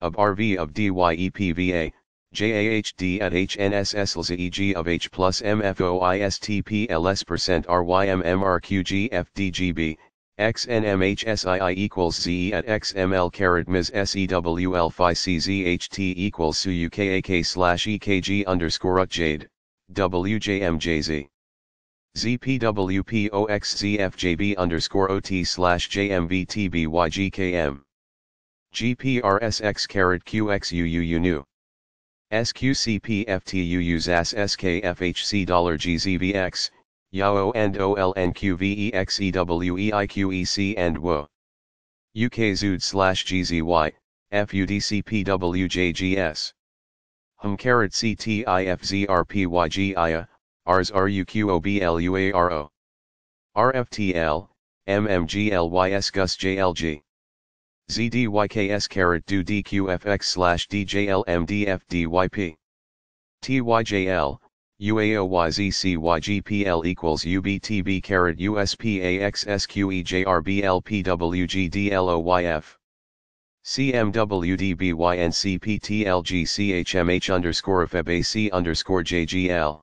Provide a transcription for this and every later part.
of RV of DYEPVA, JAHD at HNSS EG of H plus MFOISTPLS percent RYMMRQGFDGB, XNMHSII equals ZE at XML carat MS SEWL phi CZHT equals SUUKAK slash EKG underscore UKJADE, WJMJZ. ZPWPOXZFJB underscore OT slash JMVTBYGKM. GPRSX carrot QXUUU new. SQCPFTUU ZAS SKFHC dollar GZVX, YAO and OLNQVEXEWEIQEC and WO. UKZUD slash GZY, FUDCPWJGS. Hum carrot CTIFZRPYGIA, RS RFTL, MMGLYS GUS JLG. ZDYKS carrot do DQFX slash DJLMDFDYP. TYJL, UAOYZCYGPL equals UBTB carrot USPAXSQEJRBLPWGDLOYF. CMWDBYNCPTLGCHMH underscore FABAC underscore JGL.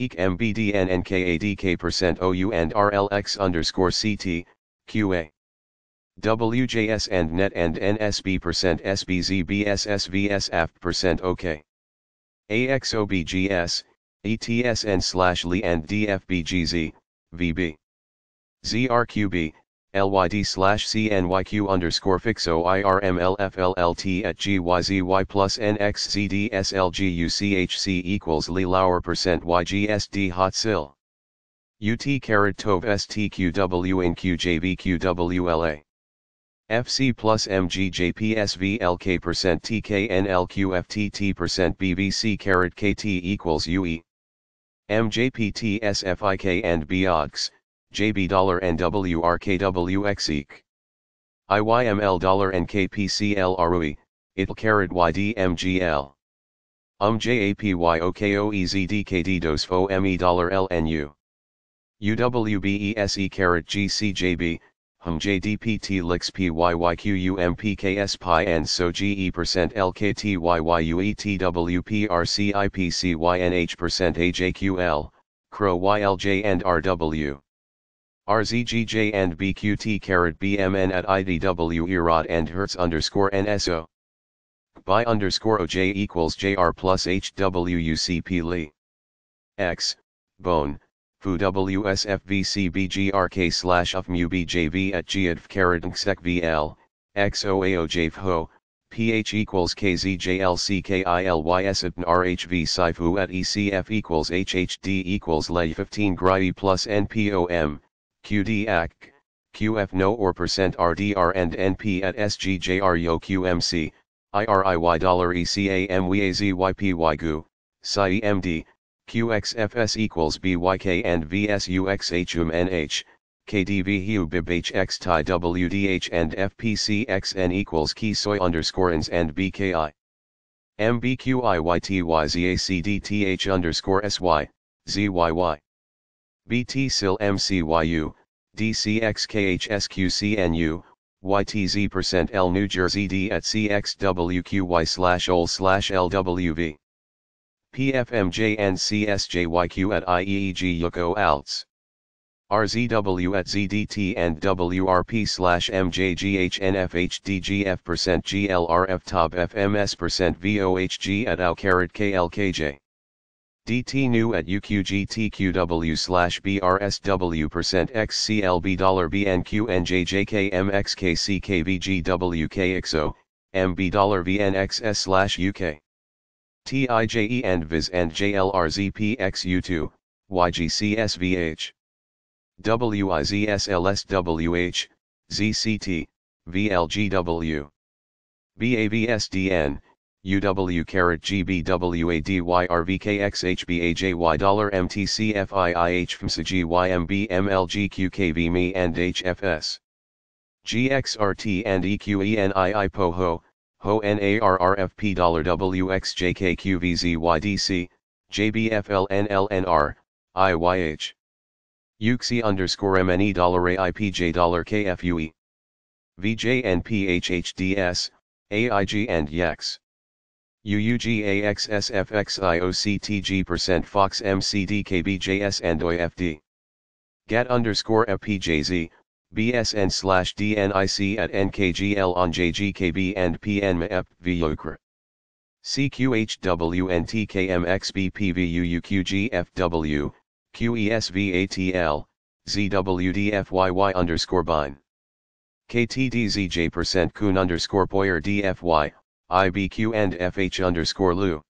EEK MBDN NKADK percent OU and RLX underscore CT, QA. WJS and net and NSB percent SBZ BSSVS aft percent OK. AXOBGS, ETSN slash LE and DFBGZ, VB. ZRQB, LYD slash CNYQ underscore fixo IRMLFLLT at GYZY plus NXZDSLGUCHC equals LE Lauer percent YGSD hot sill. UT carat tov STQW in QJVQWLA. FC plus MGJPSVLK percent TKNLQFTT percent BBC carat KT equals UE. MJPT MJPTSFIK and BOX, JB dollar and WRKWX eq. IYML dollar and KPCLRUE, ITL carat YDMGL. Um JAPYOKOEZDKD dos FO ME dollar LNU. UWBESE carat GCJB, hum jdpt lix pi and so ge percent percent ajql, crow ylj and rw. RZGJ and BQT BMN at IDW Erod and Hertz underscore NSO. By underscore OJ equals JR plus HWUCP Lee. X, Bone, w s f v c b g r k slash b j v at GIDFKARADNXEKVL, XOAOJFHO, PH equals KZJLCKILYS at RHV SIFU at ECF equals HHD equals LE 15 GRI plus NPOM, QDAC, QF no or percent RDR and NP at SGJRYOQMC, IRIY dollar ECAMWAZYPYGU, SIEMD, QXFS equals BYK and VSUXHUMNH, KDV HUBIBHX TI WDH and FPCXN equals KSOI underscore INS and BKI. MBQIYTYZACDTH underscore SY, ZYY. BTSIL MCYU, DCXKHSQCNU, YTZ percent L New Jersey D at CXWQY slash OL slash LWV. PFMJ and CSJYQ at IEEG Yuko alts. RZW at ZDT and WRP slash MJGHNFHDGF percent GLRF top FMS percent VOHG at AU carat KLKJ. DT new at UQGTQW slash BRSW percent XCLB dollar BNQNJJKMXKCKBGWKXO, MB dollar VNXS slash UK. TIJE and VIS and JLRZPXU2, YGCSVH, WIZSLSWH, ZCT, VLGW, BAVSDN, UW carat GBWADYRVKXHBAJY dollar and HFS. GXRT and EQENII POHO, Ho NARRFP $WXJKQVZYDC, JBFLNLNR, IYH. underscore MNE dollar AIPJ dollar KFUE. VJNPHHDS, AIG and UUGAXSFXIOCTG percent Fox MCDKBJS and OIFD. GAT underscore FPJZ, BSN slash DNIC at NKGL on JGKB and PNMEP VUKR. CQHWNTKMXBPVUUQGFW, QESVATL, ZWDFYY underscore bine. KTDZJ percent Kuhn underscore Poyer DFY, IBQ and FH underscore Lu.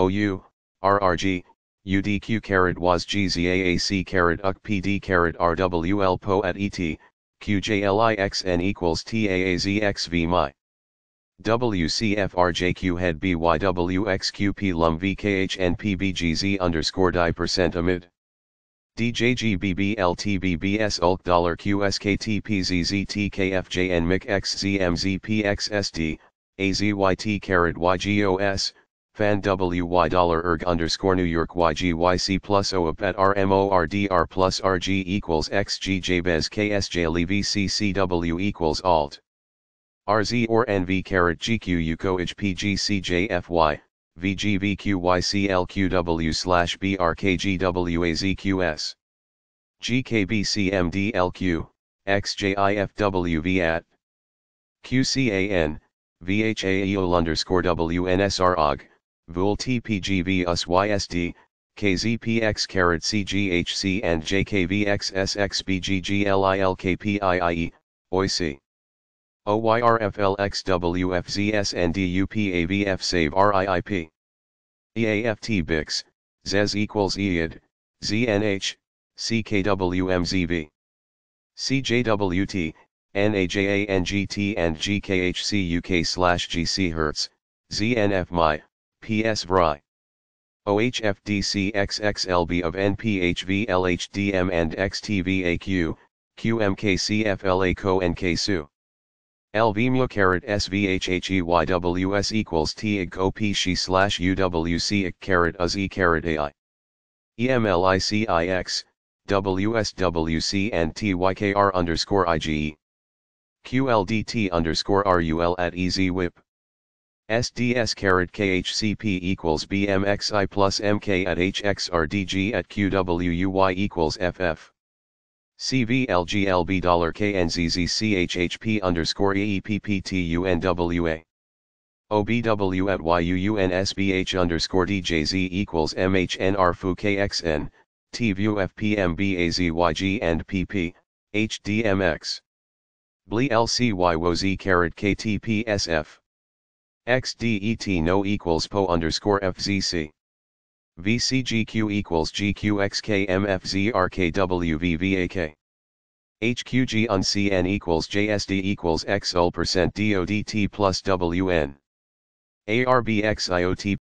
OU, RRG, UDQ carat was GZAAC carat UC PD carat RWL PO at ET, QJLIXN equals TAAZXV MI. WCFRJQ head BYWXQP lum VKHNPBGZ underscore I percent amid. DJGBBLTBBS ULK dollar QSKTPZZTKFJN MIC XZMZPXSD, AZYT carat YGOS, fan wy dollar erg underscore New York YGYC plus OAP at RMORDR plus RG equals XG JBEZ KSJ equals alt. RZ or NV carat GQ UCO HPGCJFY, VGVQYCLQW slash BRKGWAZQS. GKBCMDLQ, XJIFWV at QCAN, VHAEOL underscore WNSROG. VUL TPGV US YSD, KZPX carat CGHC and JKVXSXBGGLILKPIIE, OIC. OYRFLXWFZS and DUPAVF save RIIP. EAFT BIX, ZES equals EID, ZNH, CKWMZV. CJWT, NAJANGT and GKHCUK slash GC Hertz, ZNFMI, P.S. Vry. OHFDCXXLB of NPHVLHDM and XTVAQ, QMKCFLA Co and KSU. carat SVHHEYWS equals T slash UWC carat UZ carat AI. EMLICIX, WSWC and TYKR underscore IGE. QLDT underscore RUL at E Z W I P SDS carat KHCP equals BMXI plus MK at HXRDG at QWUY equals FF. CVLGLB dollar KNZZCHHP underscore EEPPTUNWA. OBW at YUUNSBH underscore DJZ equals MHNR FU KXN, TVUFPMBAZYG and PP, HDMX. BLE LCY carat KTPSF. XDET no equals PO underscore FZC. VCGQ equals GQXKMFZRKWVVAK. on CN equals JSD equals XL percent DODT plus WN. ARBXIOT